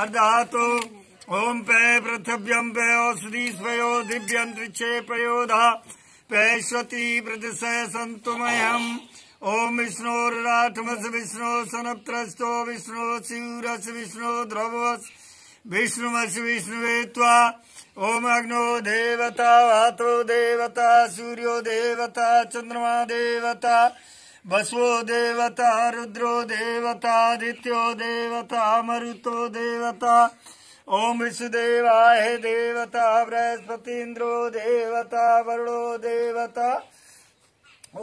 अदातो ओम पे पृथ्व्यम पे औषधि स्वयो दिव्यंतरिक्षे प्रयोधा पैश्वती प्रतिशय संतुमयम ओम विष्णु राठमस विष्णु सनत्रस्तो विष्णु शिवरस विष्णु ध्रुवस विष्णुमस विष्णुवेत्वा ओम अग्नो देवता वातो देवता सूर्यो देवता चंद्रमा देवता वसो देवता रुद्रो देवतादित्यो देवता मरुतो देवता ओम विष्णुदेवाय देवता बृहस्पतीन्द्रो देवता वरुणो देवता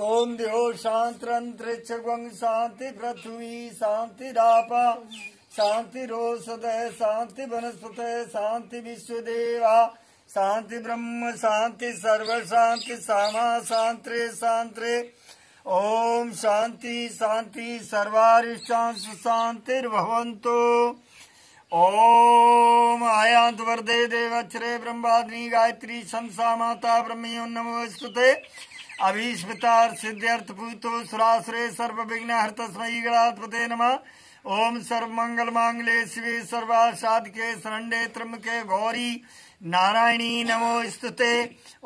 ओम द्यो शांतरंतरिक्ष शांति पृथ्वी शांति शांतिरापा शांति रोषद शांति वनस्पत शांति विश्वदेवा शांति ब्रह्म शांति सर्व शांति सामा शांत्रे शांत्रे ओम शांति शांति सर्वारिशांश शांतिर्भवंतु ओम आयांत वर्दे देवक्षरे ब्रह्माग्नि गायत्री शमसा माता ब्रह्मियो नमोस्तुते अभीष्पितार सिद्ध्यर्थ पूतो सुरासुरे सर्वविघ्न हर तस्मयी गणाधिपते नमः ओम सर्वमंगल मांगले शिवे सर्वासाद के शरण्ये त्र्यंबके गौरी नारायणी नमोस्तुते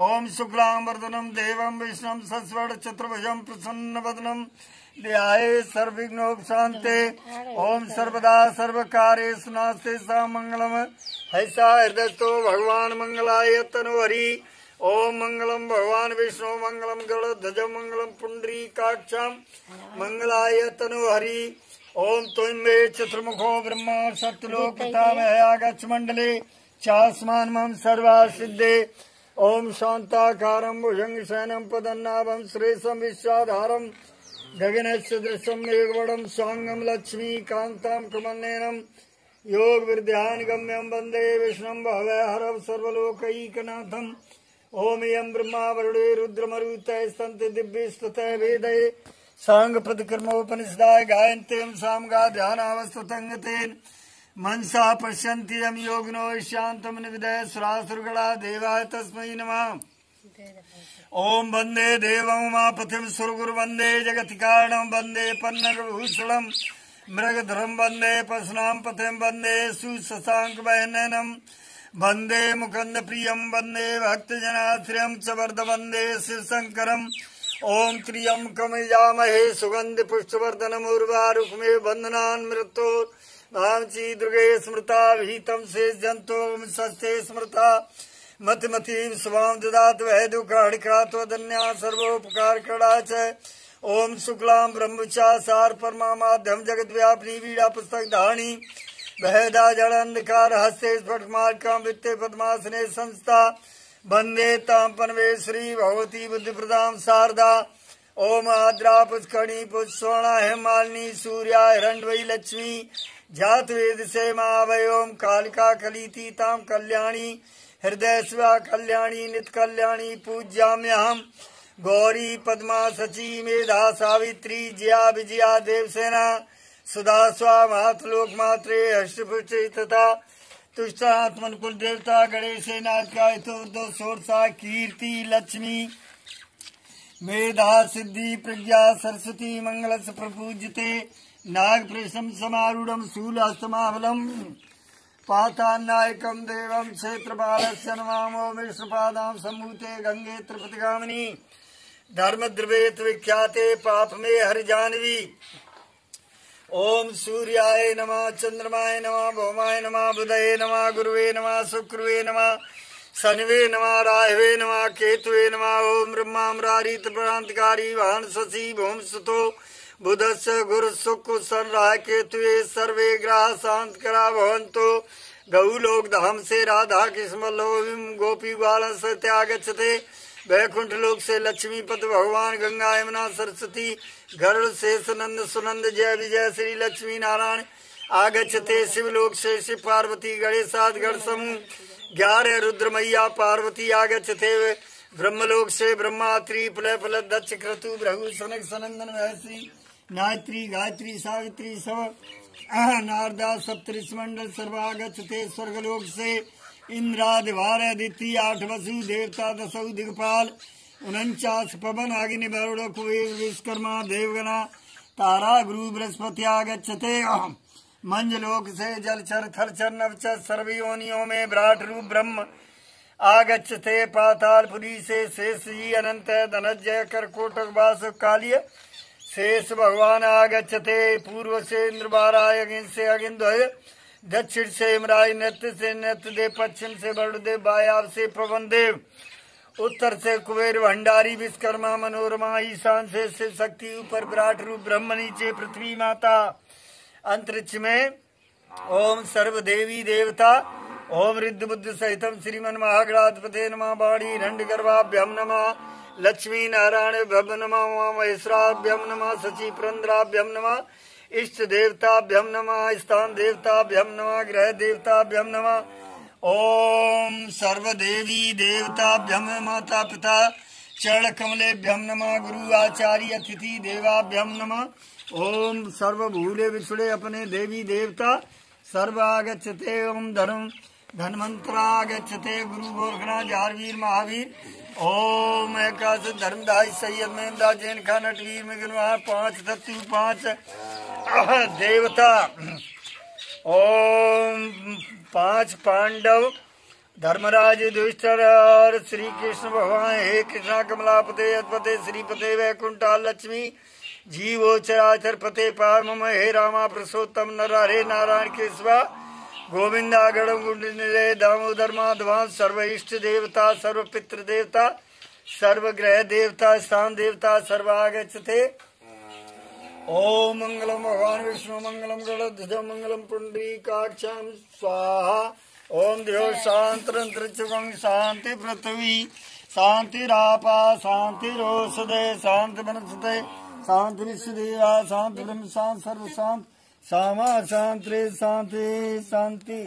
ओम शुक्लां वर्धनम देवं विष्णुं सस्वर्ण चतुर्भुजं प्रसन्नवदनं ध्याये सर्वविघ्नोपशान्ते ओम सर्वदा सर्वकार्येषु नास्ते सा मङ्गलम् हैसा हृदयस्थो भगवान् मङ्गलाय तनो हरि ओम मंगलम भगवान विष्णु मंगलम गरुड़ ध्वज मंगलम पुंडरी काक्षम मंगलाय तनु हरि ओम तुमे तो चतुर्मुखो ब्रह्म सत्यलोकता वह आगछ मंडले चास्मान सर्वा सिद्धे ओम शांताकारम भुजंग शयनम पदन्नाभम श्रेषम विश्वाधारम गगन सदृशम मेघवणम स्वांगम लक्ष्मी कांताम कमलनयनम योग विद्यान गम्यम वंदे विष्णु भवय हरव सर्वलोकनाथम ओम यम ब्रह्मा वरुणे रुद्रमरुत संत दिव्य स्तः वेदये सांग प्रतिक्रमोपनिषदाय गायन्ते सामगाध्यानावस्तुतङ्गतेन मनसा पश्यन्ति यं योगिनो ईशान्तं निविदय सुरासुरगणा देवाय तस्मै नमः ॐ वन्दे देवमुमापथिं सुरगुरु वन्दे वंदे वन्दे पथिम वंदे वन्दे पशुनां पथिं वन्दे सुशशाङ्कवहननं वन्दे मुकन्दप्रियं वन्दे भक्तजनाश्रियं वंदे शिव शिवशङ्करम् ओम त्र्यंबकमजामहे सुगंधि पुष्टवर्धनम उर्वारुक्मे बंधनान्मृतो भामची दुर्गे स्मृता भीतम से जंतो सस्ते स्मृता मतिमती स्वाम ददात वह दुखाणिकात्वदन्या सर्वोपकार कड़ा च ओम शुक्लाम ब्रह्मचा सार परमा माध्यम जगत व्यापनी वीड़ा पुस्तक धारणी वहदा जड़ अंधकार हस्ते स्फटमार्का वित्ते पद्मासने संस्था बंदे ताम परमेश्वरी भगवती बुद्धिप्रदाम शारदा ओम आद्रा पुष्कणी पुष्सोणा हेमालिनी सूर्या हिरण्वयी लक्ष्मी जात वेद से महावयोम कालिका कलीति ताम कल्याणी हृदय स्वा कल्याणी नित कल्याणी पूज्याम्यहम गौरी पद्मा सची मेधा सावित्री जिया विजया देवसेना सुधा स्वा महात्लोक मात्रे हर्षपुष्ट तथा तुष्टात्मन कुल देवता गणेश नाथ का तो तो सोरसा कीर्ति लक्ष्मी मेधा सिद्धि प्रज्ञा सरस्वती मंगलस प्रपूज्यते नागप्रेशम समारूढ़ शूलहस्तमाबलम पातान्नायकम देवम क्षेत्र बालस्य नमामो मिश्रपादाम सम्मूते गंगे त्रिपतिगामिनी धर्म द्रवेत विख्याते पाप में हर जानवी ओम सूर्याय नम चंद्रमाय नम भौमाय नम बुधये नम गुरुवे नम शुक्रवे नम शनिवे नमः राहवे नमः केतुवे नमः ओम ब्रह्मा मुरारी त्रिप्रांतकारी वाहन शशि भूम सुतो बुधस् गुरु शुक्र सन राह केतुवे सर्वे ग्रह शांत करा भवंतो गऊ लोग धाम से राधा कृष्ण लोभिम गोपी बाल सत्यागछते वैकुंठ लोक से लक्ष्मीपत भगवान गंगा यमुना सरस्वती गरुड़ शेष नंद सुनंद जय विजय श्री लक्ष्मी नारायण आगछते शिवलोक से शिव पार्वती गणेश गण समूह ग्यारह रुद्र मैया पार्वती आगछते ब्रह्मलोक से ब्रह्मात्री फल फल दक्ष क्रतु भ्रभु सनक सनंदन वहसी गायत्री गायत्री सावित्री सब नारदा सप्तृष मंडल सर्वागछते स्वर्गलोक से इंद्रादिवार अदिति आठ वसु देवता दसौ दिग्पाल उनचास पवन अग्नि वरुण कुबेर विश्वकर्मा देवगणा तारा गुरु बृहस्पति आगछते मंजलोक से जल जलचर थरचर नवच सर्वयोनियों में विराट रूप ब्रह्म आगछते पातालपुरी से शेष जी अनंत धनजय कर कोटक वास कालिय शेष भगवान आगछते पूर्व से इंद्रबाराय अगिन से अगिन ध्वज दक्षिण से इमराई नृत्य से नृत्य देव पश्चिम से बरुदेव बायाव से पवन देव उत्तर से कुबेर भंडारी विश्वकर्मा मनोरमा ईशान से शिव शक्ति ऊपर विराट रूप ब्रह्म नीचे पृथ्वी माता अंतरिक्ष में ओम सर्व देवी देवता ओम रिद्ध बुद्ध सहितम श्रीमन महागणाधिपते नमा बाणी रंड गर्भाभ्यम नमा लक्ष्मी नारायण भ्यम नमा उमा महेश्वराभ्यम नमा सची पुरंद्राभ्यम नमा इष्ट देवताभ्यम नमः स्थान देवताभ्यम नमः ग्रह देवताभ्यम नमः ओम सर्वदेवी देवताभ्यम माता पिता चरण कमलेभ्यम नमः गुरु आचार्य अतिथि देवाभ्यम नमः ओम सर्वभूले विछुड़े अपने देवी देवता सर्व आगछते ओम धर्म धनवंतरा आगछते गुरु गोरखनाथ झारवीर महावीर ओम एकाश धर्मदाय सैयद मेहमदा जैन खान अटवीर में पांच सत्यु पांच देवता ओम पांच पांडव धर्मराज युधिष्ठर और श्री कृष्ण भगवान हे कृष्ण कमलापते अतपते श्रीपते वैकुंठा लक्ष्मी जीवो चराचर पते पार मम हे रामा पुरुषोत्तम नर हरे नारायण केशवा गोविंदा गणम गुंड दामोदर माधवान सर्व इष्ट देवता सर्व पितृ देवता सर्व ग्रह देवता स्थान देवता सर्वागच थे ओम मंगलम भगवान विष्णु मंगलम गणध्वज मंगलम पुंडरीकाक्षम स्वाहा ओम देव शांतरंतरिक्षम शांति पृथ्वी शांति शांतिरोषधे शांति वनस्पते शांति विश्वदेवा शांति ब्रह्म शांत सर्व शांत श्यामा शांति शांति शांति